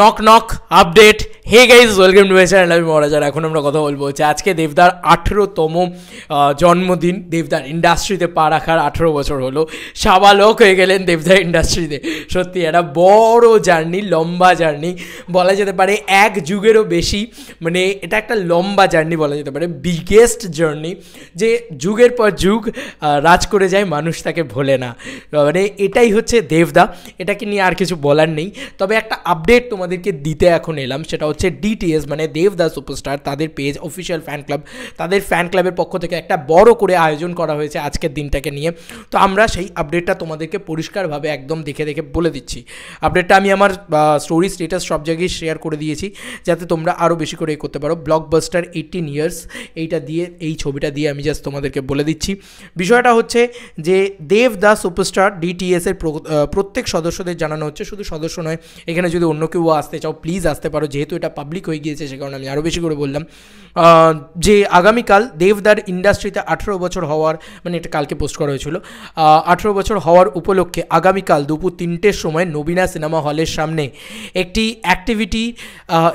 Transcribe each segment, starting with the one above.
knock knock update hey guys welcome to my আমি মহারাজার এখন আমরা কথা বলবো হচ্ছে আজকে দেবদার আঠেরোতম জন্মদিন দেবদার ইন্ডাস্ট্রিতে পা রাখার আঠেরো বছর হলো সাবালক হয়ে গেলেন দেবদার ইন্ডাস্ট্রিতে সত্যি একটা বড় জার্নি লম্বা জার্নি বলা যেতে পারে এক যুগেরও বেশি মানে এটা একটা লম্বা জার্নি বলা যেতে পারে বিগেস্ট জার্নি যে যুগের পর যুগ রাজ করে যায় মানুষ তাকে ভোলে না মানে এটাই হচ্ছে দেবদা এটাকে নিয়ে আর কিছু বলার নেই তবে একটা আপডেট তোমার তোমাদেরকে দিতে এখন এলাম সেটা হচ্ছে ডিটিএস মানে দেবদাস সুপারস্টার তাদের পেজ অফিসিয়াল ফ্যান ক্লাব তাদের ফ্যান ক্লাবের পক্ষ থেকে একটা বড় করে আয়োজন করা হয়েছে আজকের দিনটাকে নিয়ে তো আমরা সেই আপডেটটা তোমাদেরকে পরিষ্কারভাবে একদম দেখে দেখে বলে দিচ্ছি আপডেটটা আমি আমার স্টোরি স্টেটাস সব জায়গায় শেয়ার করে দিয়েছি যাতে তোমরা আরও বেশি করে এ করতে পারো ব্লকবাস্টার এইটিন ইয়ার্স এইটা দিয়ে এই ছবিটা দিয়ে আমি জাস্ট তোমাদেরকে বলে দিচ্ছি বিষয়টা হচ্ছে যে দেব দাস সুপারস্টার ডিটিএসের প্রত্যেক সদস্যদের জানানো হচ্ছে শুধু সদস্য নয় এখানে যদি অন্য কেউ পড়ুয়া আসতে চাও প্লিজ আসতে পারো যেহেতু এটা পাবলিক হয়ে গিয়েছে সে কারণে আমি আরও বেশি করে বললাম যে আগামীকাল দেবদার ইন্ডাস্ট্রিতে আঠেরো বছর হওয়ার মানে এটা কালকে পোস্ট করা হয়েছিল আঠেরো বছর হওয়ার উপলক্ষে আগামীকাল দুপুর তিনটের সময় নবীনা সিনেমা হলের সামনে একটি অ্যাক্টিভিটি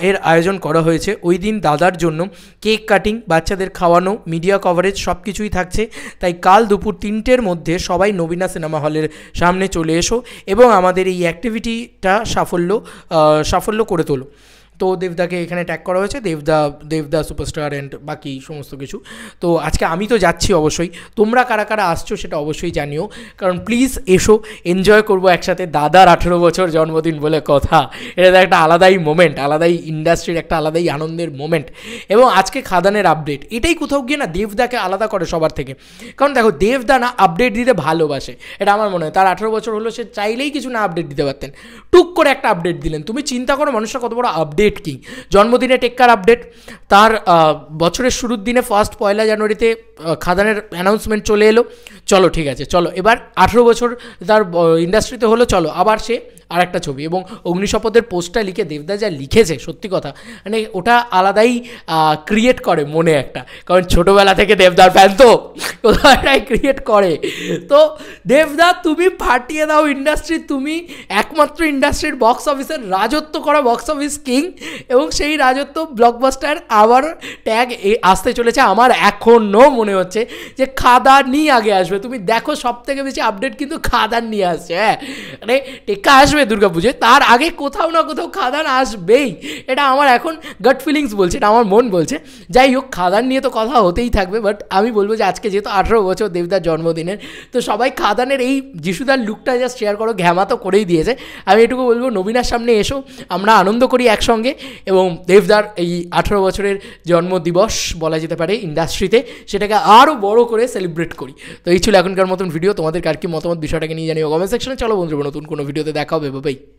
এর আয়োজন করা হয়েছে ওই দিন দাদার জন্য কেক কাটিং বাচ্চাদের খাওয়ানো মিডিয়া কভারেজ সব কিছুই থাকছে তাই কাল দুপুর তিনটের মধ্যে সবাই নবীনা সিনেমা হলের সামনে চলে এসো এবং আমাদের এই অ্যাক্টিভিটিটা সাফল্য সাফল্য করে তোলো তো দেবদাকে এখানে ট্যাগ করা হয়েছে দেবদা দেবদা সুপারস্টার অ্যান্ড বাকি সমস্ত কিছু তো আজকে আমি তো যাচ্ছি অবশ্যই তোমরা কারা কারা আসছো সেটা অবশ্যই জানিও কারণ প্লিজ এসো এনজয় করবো একসাথে দাদার আঠেরো বছর জন্মদিন বলে কথা এটা একটা আলাদাই মোমেন্ট আলাদাই ইন্ডাস্ট্রির একটা আলাদাই আনন্দের মোমেন্ট এবং আজকে খাদানের আপডেট এটাই কোথাও গিয়ে না দেবদাকে আলাদা করে সবার থেকে কারণ দেখো দেবদা না আপডেট দিতে ভালোবাসে এটা আমার মনে হয় তার আঠেরো বছর হলো সে চাইলেই কিছু না আপডেট দিতে পারতেন টুক করে একটা আপডেট দিলেন তুমি চিন্তা করো মানুষটা কত বড় আপডেট আপডেট কি জন্মদিনে টেক্কার আপডেট তার বছরের শুরুর দিনে ফার্স্ট পয়লা জানুয়ারিতে খাদানের অ্যানাউন্সমেন্ট চলে এলো চলো ঠিক আছে চলো এবার আঠেরো বছর তার ইন্ডাস্ট্রিতে হলো চলো আবার সে আর একটা ছবি এবং অগ্নিশপথের পোস্টটা লিখে দেবদা যা লিখেছে সত্যি কথা মানে ওটা আলাদাই ক্রিয়েট করে মনে একটা কারণ ছোটোবেলা থেকে দেবদার ফ্যান তো ওটাই ক্রিয়েট করে তো দেবদা তুমি ফাটিয়ে দাও ইন্ডাস্ট্রি তুমি একমাত্র ইন্ডাস্ট্রির বক্স অফিসের রাজত্ব করা বক্স অফিস কিং এবং সেই রাজত্ব ব্লকবাস্টার আবার ট্যাগ আসতে চলেছে আমার এখনও মনে হচ্ছে যে খাদার নিয়ে আগে আসবে তুমি দেখো সব থেকে বেশি আপডেট কিন্তু খাদার নিয়ে আসছে হ্যাঁ মানে টেক্কা আসবে আসবে দুর্গাপুজোয় তার আগে কোথাও না কোথাও খাদান আসবেই এটা আমার এখন গট ফিলিংস বলছে এটা আমার মন বলছে যাই হোক খাদান নিয়ে তো কথা হতেই থাকবে বাট আমি বলবো যে আজকে যেহেতু আঠেরো বছর দেবদার জন্মদিনের তো সবাই খাদানের এই যিশুদার লুকটা জাস্ট শেয়ার করো ঘ্যামা তো করেই দিয়েছে আমি এটুকু বলবো নবীনার সামনে এসো আমরা আনন্দ করি একসঙ্গে এবং দেবদার এই আঠেরো বছরের জন্মদিবস বলা যেতে পারে ইন্ডাস্ট্রিতে সেটাকে আরও বড় করে সেলিব্রেট করি তো এই ছিল এখনকার মতন ভিডিও তোমাদের কার কি মতামত বিষয়টাকে নিয়ে জানিও কমেন্ট সেকশনে চলো বন্ধুরা নতুন কোনো ভিডিওতে দেখা হবে 对不对？